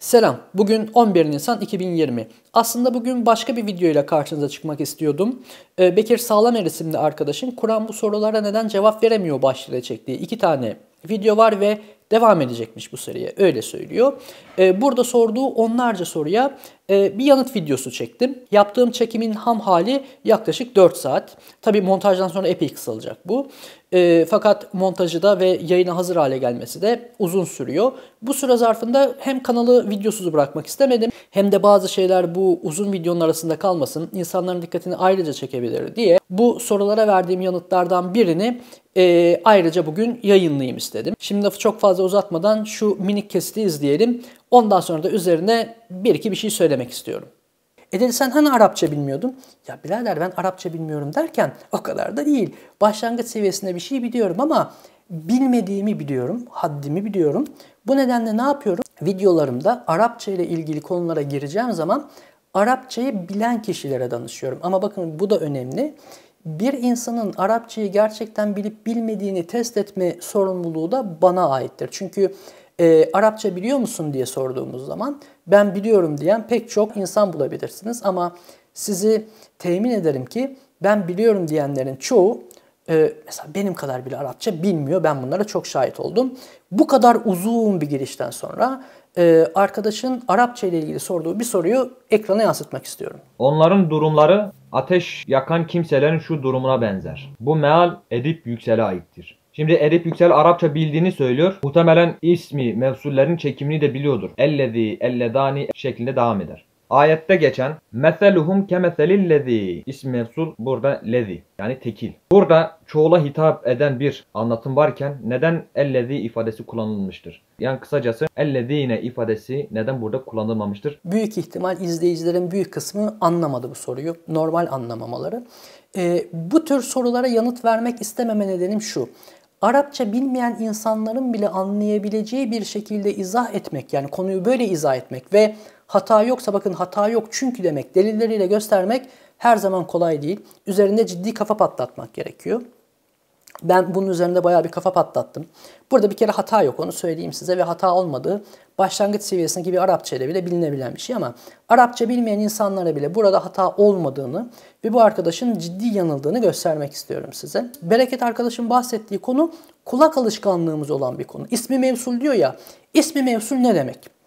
Selam, bugün 11 Nisan 2020. Aslında bugün başka bir video ile karşınıza çıkmak istiyordum. Ee, Bekir Sağlamer isimli arkadaşın Kur'an bu sorulara neden cevap veremiyor başlığıyla çektiği iki tane video var ve devam edecekmiş bu seriye öyle söylüyor. E, burada sorduğu onlarca soruya e, bir yanıt videosu çektim. Yaptığım çekimin ham hali yaklaşık 4 saat. Tabii montajdan sonra epey kısalacak bu. E, fakat montajı da ve yayına hazır hale gelmesi de uzun sürüyor. Bu süre zarfında hem kanalı videosuz bırakmak istemedim hem de bazı şeyler bu uzun videonun arasında kalmasın, insanların dikkatini ayrıca çekebilir diye bu sorulara verdiğim yanıtlardan birini e, ayrıca bugün yayınlayayım istedim. Şimdi çok fazla fazla uzatmadan şu minik kesiti izleyelim. Ondan sonra da üzerine bir iki bir şey söylemek istiyorum. E Edil sen hani Arapça bilmiyordun? Ya birader ben Arapça bilmiyorum derken o kadar da değil. Başlangıç seviyesinde bir şey biliyorum ama bilmediğimi biliyorum, haddimi biliyorum. Bu nedenle ne yapıyorum? Videolarımda Arapça ile ilgili konulara gireceğim zaman Arapçayı bilen kişilere danışıyorum. Ama bakın bu da önemli bir insanın Arapçayı gerçekten bilip bilmediğini test etme sorumluluğu da bana aittir. Çünkü e, Arapça biliyor musun diye sorduğumuz zaman ben biliyorum diyen pek çok insan bulabilirsiniz ama sizi temin ederim ki ben biliyorum diyenlerin çoğu ee, mesela benim kadar bile Arapça bilmiyor. Ben bunlara çok şahit oldum. Bu kadar uzun bir girişten sonra e, arkadaşın Arapça ile ilgili sorduğu bir soruyu ekrana yansıtmak istiyorum. Onların durumları ateş yakan kimselerin şu durumuna benzer. Bu meal edip yüksele aittir. Şimdi Edip Yüksel Arapça bildiğini söylüyor. Muhtemelen ismi, mevsullerin çekimini de biliyordur. Ellezi, elledani şeklinde devam eder. Ayette geçen meseluhum kemeselillezî ismi mevsul burada lezi yani tekil. Burada çoğula hitap eden bir anlatım varken neden ellezî ifadesi kullanılmıştır? Yani kısacası ellezîne ifadesi neden burada kullanılmamıştır? Büyük ihtimal izleyicilerin büyük kısmı anlamadı bu soruyu. Normal anlamamaları. Ee, bu tür sorulara yanıt vermek istememe nedenim şu. Arapça bilmeyen insanların bile anlayabileceği bir şekilde izah etmek yani konuyu böyle izah etmek ve Hata yoksa bakın hata yok çünkü demek delilleriyle göstermek her zaman kolay değil. Üzerinde ciddi kafa patlatmak gerekiyor. Ben bunun üzerinde bayağı bir kafa patlattım. Burada bir kere hata yok onu söyleyeyim size ve hata olmadığı başlangıç seviyesindeki bir Arapça ile bile bilinebilen bir şey ama Arapça bilmeyen insanlara bile burada hata olmadığını ve bu arkadaşın ciddi yanıldığını göstermek istiyorum size. Bereket arkadaşın bahsettiği konu kulak alışkanlığımız olan bir konu. İsmi mevsul diyor ya. İsmi mevsul ne demek?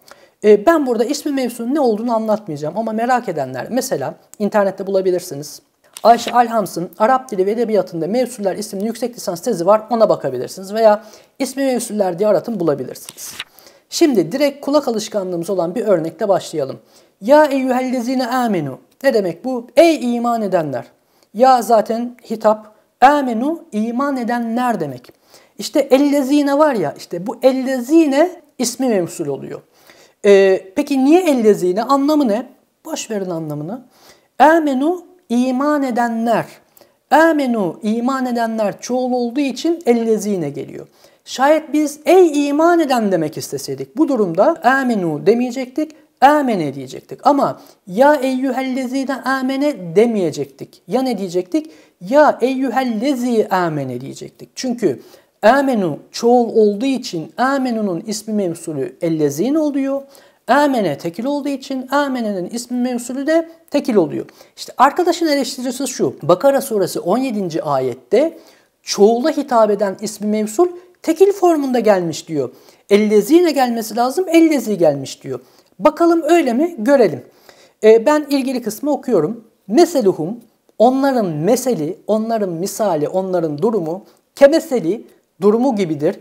Ee, ben burada ismi mevsunun ne olduğunu anlatmayacağım ama merak edenler mesela internette bulabilirsiniz. Ayşe Alhams'ın Arap Dili ve Edebiyatı'nda Mevsuller isimli yüksek lisans tezi var ona bakabilirsiniz veya ismi mevsuller diye aratın bulabilirsiniz. Şimdi direkt kulak alışkanlığımız olan bir örnekle başlayalım. Ya eyyühellezine amenu. Ne demek bu? Ey iman edenler. Ya zaten hitap. Amenu iman edenler demek. İşte ellezine var ya işte bu ellezine ismi mevsul oluyor. Ee, peki niye ellezine? Anlamı ne? Boş verin anlamını. Amenu iman edenler. Amenu iman edenler çoğul olduğu için ellezine geliyor. Şayet biz ey iman eden demek isteseydik bu durumda amenu demeyecektik amene diyecektik. Ama ya eyyühellezine amene demeyecektik. Ya ne diyecektik? Ya eyyühellezi amene diyecektik. Çünkü Amenu çoğul olduğu için amenunun ismi mevsulü ellezin oluyor. Amene tekil olduğu için amenenin ismi mevsulü de tekil oluyor. İşte arkadaşın eleştirisi şu. Bakara suresi 17. ayette çoğula hitap eden ismi mevsul tekil formunda gelmiş diyor. Ellezine gelmesi lazım, ellezi gelmiş diyor. Bakalım öyle mi? Görelim. Ee, ben ilgili kısmı okuyorum. Meseluhum, onların meseli, onların misali, onların durumu, kemeseli, durumu gibidir.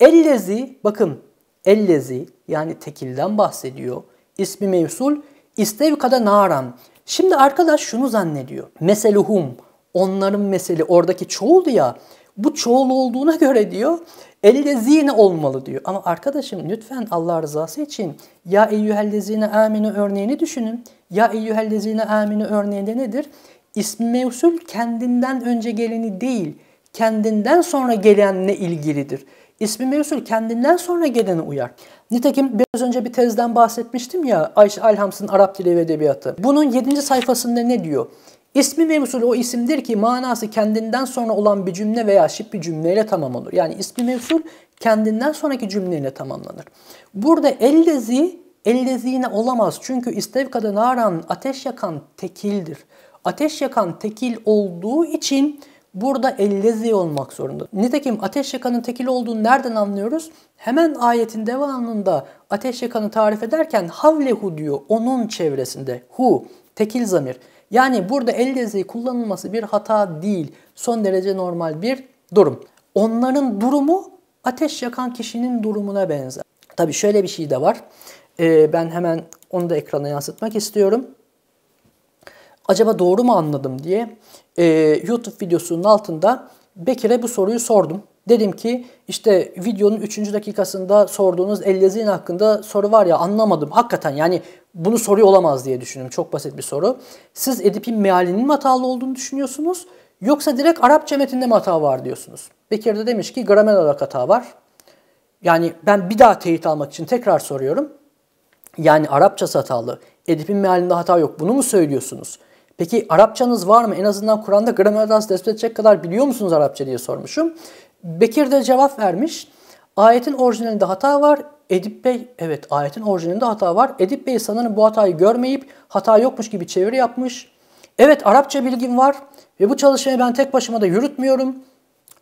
Ellezi bakın ellezi yani tekilden bahsediyor. İsmi mevsul istevkada naran. Şimdi arkadaş şunu zannediyor. Meseluhum onların meseli oradaki çoğul ya bu çoğul olduğuna göre diyor ellezine olmalı diyor. Ama arkadaşım lütfen Allah rızası için ya eyyühellezine aminu örneğini düşünün. Ya eyyühellezine aminu örneğinde nedir? İsmi mevsul kendinden önce geleni değil kendinden sonra gelenle ilgilidir. İsmi mevsul kendinden sonra gelene uyar. Nitekim biraz önce bir tezden bahsetmiştim ya Ayşe Alhams'ın Arap Dili ve Edebiyatı. Bunun 7. sayfasında ne diyor? İsmi mevsul o isimdir ki manası kendinden sonra olan bir cümle veya şıp bir cümleyle tamamlanır. Yani ismi mevsul kendinden sonraki cümleyle tamamlanır. Burada ellezi ellezine olamaz. Çünkü istevkada naran ateş yakan tekildir. Ateş yakan tekil olduğu için burada ellezi olmak zorunda. Nitekim ateş yakanın tekil olduğunu nereden anlıyoruz? Hemen ayetin devamında ateş yakanı tarif ederken havlehu diyor onun çevresinde. Hu tekil zamir. Yani burada ellezi kullanılması bir hata değil. Son derece normal bir durum. Onların durumu ateş yakan kişinin durumuna benzer. Tabii şöyle bir şey de var. Ee, ben hemen onu da ekrana yansıtmak istiyorum acaba doğru mu anladım diye e, YouTube videosunun altında Bekir'e bu soruyu sordum. Dedim ki işte videonun 3. dakikasında sorduğunuz ellezin hakkında soru var ya anlamadım. Hakikaten yani bunu soruyor olamaz diye düşündüm. Çok basit bir soru. Siz Edip'in mealinin mi hatalı olduğunu düşünüyorsunuz? Yoksa direkt Arapça metinde mi hata var diyorsunuz? Bekir de demiş ki gramer olarak hata var. Yani ben bir daha teyit almak için tekrar soruyorum. Yani Arapça hatalı. Edip'in mealinde hata yok. Bunu mu söylüyorsunuz? Peki Arapçanız var mı? En azından Kur'an'da gramer hatası tespit edecek kadar biliyor musunuz Arapça diye sormuşum. Bekir de cevap vermiş. Ayetin orijinalinde hata var. Edip Bey, evet ayetin orijinalinde hata var. Edip Bey sanırım bu hatayı görmeyip hata yokmuş gibi çeviri yapmış. Evet Arapça bilgim var ve bu çalışmayı ben tek başıma da yürütmüyorum.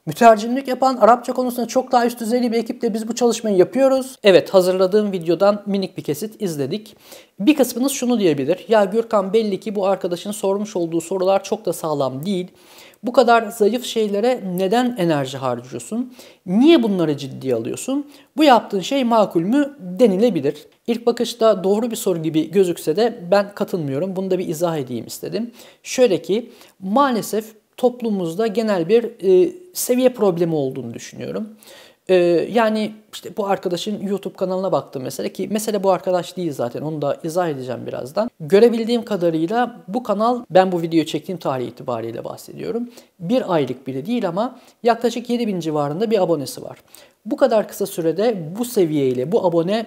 Mütercimlik yapan Arapça konusunda çok daha üst düzeyli bir ekiple biz bu çalışmayı yapıyoruz. Evet hazırladığım videodan minik bir kesit izledik. Bir kısmınız şunu diyebilir. Ya Gürkan belli ki bu arkadaşın sormuş olduğu sorular çok da sağlam değil. Bu kadar zayıf şeylere neden enerji harcıyorsun? Niye bunları ciddiye alıyorsun? Bu yaptığın şey makul mü denilebilir. İlk bakışta doğru bir soru gibi gözükse de ben katılmıyorum. Bunu da bir izah edeyim istedim. Şöyle ki maalesef toplumumuzda genel bir e, seviye problemi olduğunu düşünüyorum. E, yani işte bu arkadaşın YouTube kanalına baktım mesela ki mesele bu arkadaş değil zaten onu da izah edeceğim birazdan. Görebildiğim kadarıyla bu kanal ben bu videoyu çektiğim tarih itibariyle bahsediyorum. Bir aylık bile değil ama yaklaşık 7000 civarında bir abonesi var. Bu kadar kısa sürede bu seviyeyle bu abone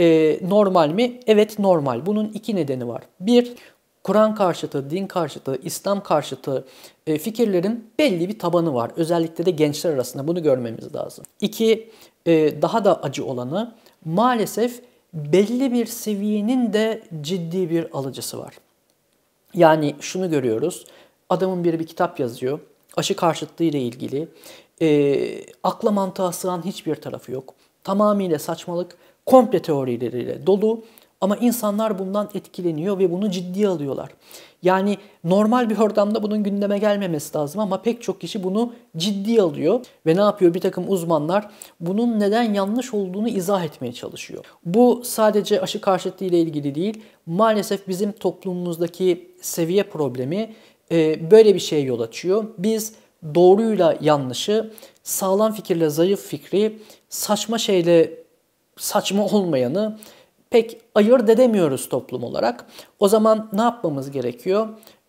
e, normal mi? Evet normal. Bunun iki nedeni var. Bir, Kur'an karşıtı, din karşıtı, İslam karşıtı e, fikirlerin belli bir tabanı var. Özellikle de gençler arasında bunu görmemiz lazım. İki, e, daha da acı olanı maalesef belli bir seviyenin de ciddi bir alıcısı var. Yani şunu görüyoruz. Adamın biri bir kitap yazıyor. Aşı karşıtlığı ile ilgili. E, akla mantığa sığan hiçbir tarafı yok. Tamamıyla saçmalık, komple teorileriyle dolu ama insanlar bundan etkileniyor ve bunu ciddiye alıyorlar. Yani normal bir ortamda bunun gündeme gelmemesi lazım ama pek çok kişi bunu ciddiye alıyor ve ne yapıyor? Bir takım uzmanlar bunun neden yanlış olduğunu izah etmeye çalışıyor. Bu sadece aşı karşıtı ile ilgili değil. Maalesef bizim toplumumuzdaki seviye problemi e, böyle bir şeye yol açıyor. Biz doğruyla yanlışı, sağlam fikirle zayıf fikri, saçma şeyle saçma olmayanı pek ayırt edemiyoruz toplum olarak. O zaman ne yapmamız gerekiyor?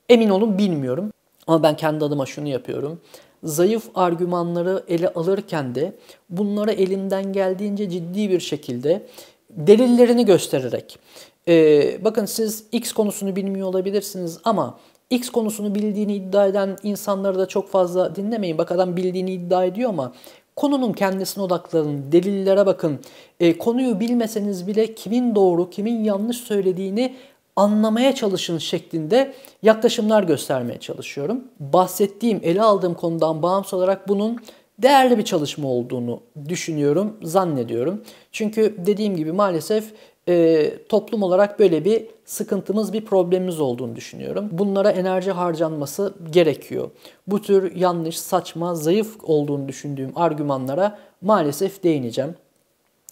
Emin olun bilmiyorum ama ben kendi adıma şunu yapıyorum. Zayıf argümanları ele alırken de bunlara elinden geldiğince ciddi bir şekilde delillerini göstererek. Ee, bakın siz X konusunu bilmiyor olabilirsiniz ama X konusunu bildiğini iddia eden insanları da çok fazla dinlemeyin. Bak adam bildiğini iddia ediyor ama Konunun kendisine odaklanın, delillere bakın. E, konuyu bilmeseniz bile kimin doğru, kimin yanlış söylediğini anlamaya çalışın şeklinde yaklaşımlar göstermeye çalışıyorum. Bahsettiğim, ele aldığım konudan bağımsız olarak bunun değerli bir çalışma olduğunu düşünüyorum, zannediyorum. Çünkü dediğim gibi maalesef e, toplum olarak böyle bir sıkıntımız, bir problemimiz olduğunu düşünüyorum. Bunlara enerji harcanması gerekiyor. Bu tür yanlış, saçma, zayıf olduğunu düşündüğüm argümanlara maalesef değineceğim.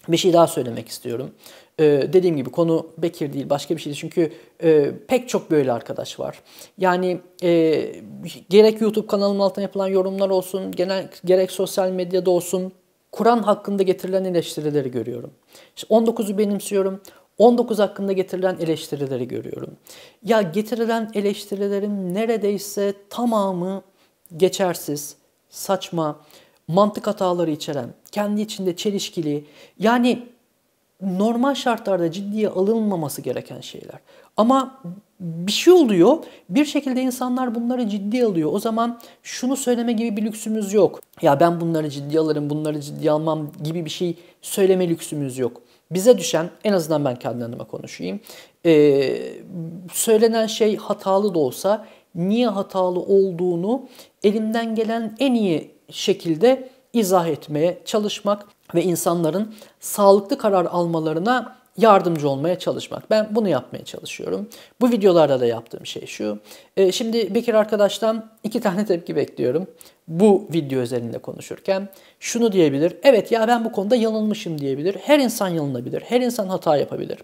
Bir şey daha söylemek istiyorum. Ee, dediğim gibi konu Bekir değil başka bir şeydi çünkü e, pek çok böyle arkadaş var. Yani e, gerek YouTube kanalımın altına yapılan yorumlar olsun, genel gerek sosyal medyada olsun Kur'an hakkında getirilen eleştirileri görüyorum. İşte 19'u benimsiyorum. 19 hakkında getirilen eleştirileri görüyorum. Ya getirilen eleştirilerin neredeyse tamamı geçersiz, saçma, mantık hataları içeren, kendi içinde çelişkili. Yani normal şartlarda ciddiye alınmaması gereken şeyler. Ama bir şey oluyor. Bir şekilde insanlar bunları ciddiye alıyor. O zaman şunu söyleme gibi bir lüksümüz yok. Ya ben bunları ciddiye alırım, bunları ciddiye almam gibi bir şey söyleme lüksümüz yok. Bize düşen, en azından ben kendi adıma konuşayım. Ee, söylenen şey hatalı da olsa niye hatalı olduğunu elimden gelen en iyi şekilde izah etmeye çalışmak ve insanların sağlıklı karar almalarına yardımcı olmaya çalışmak. Ben bunu yapmaya çalışıyorum. Bu videolarda da yaptığım şey şu. Ee, şimdi Bekir arkadaştan iki tane tepki bekliyorum bu video üzerinde konuşurken şunu diyebilir. Evet ya ben bu konuda yanılmışım diyebilir. Her insan yanılabilir. Her insan hata yapabilir.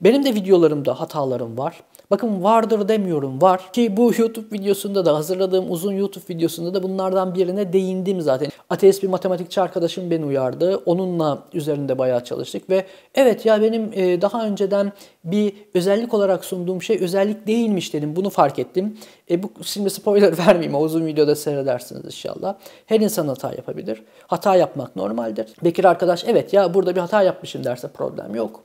Benim de videolarımda hatalarım var. Bakın vardır demiyorum var ki bu YouTube videosunda da hazırladığım uzun YouTube videosunda da bunlardan birine değindim zaten. Ateist bir matematikçi arkadaşım beni uyardı. Onunla üzerinde bayağı çalıştık ve evet ya benim e, daha önceden bir özellik olarak sunduğum şey özellik değilmiş dedim. Bunu fark ettim. E bu şimdi spoiler vermeyeyim. O uzun videoda seyredersiniz işte inşallah. Her insan hata yapabilir. Hata yapmak normaldir. Bekir arkadaş evet ya burada bir hata yapmışım derse problem yok.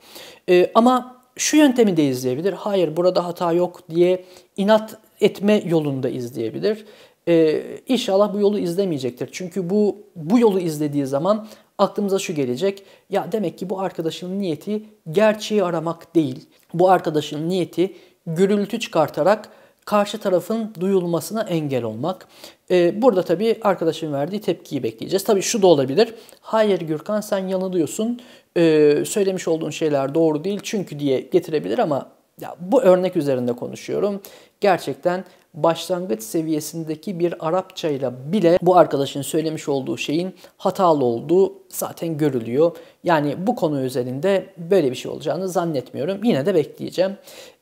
E, ama şu yöntemi de izleyebilir. Hayır burada hata yok diye inat etme yolunda izleyebilir. Ee, inşallah bu yolu izlemeyecektir. Çünkü bu bu yolu izlediği zaman aklımıza şu gelecek. Ya demek ki bu arkadaşın niyeti gerçeği aramak değil. Bu arkadaşın niyeti gürültü çıkartarak karşı tarafın duyulmasına engel olmak. Ee, burada tabii arkadaşın verdiği tepkiyi bekleyeceğiz. Tabii şu da olabilir. Hayır Gürkan sen yanılıyorsun. Ee, söylemiş olduğun şeyler doğru değil çünkü diye getirebilir ama ya bu örnek üzerinde konuşuyorum. Gerçekten başlangıç seviyesindeki bir Arapçayla bile bu arkadaşın söylemiş olduğu şeyin hatalı olduğu zaten görülüyor. Yani bu konu üzerinde böyle bir şey olacağını zannetmiyorum. Yine de bekleyeceğim.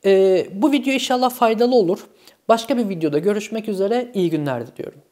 Ee, bu video inşallah faydalı olur. Başka bir videoda görüşmek üzere. İyi günler diliyorum.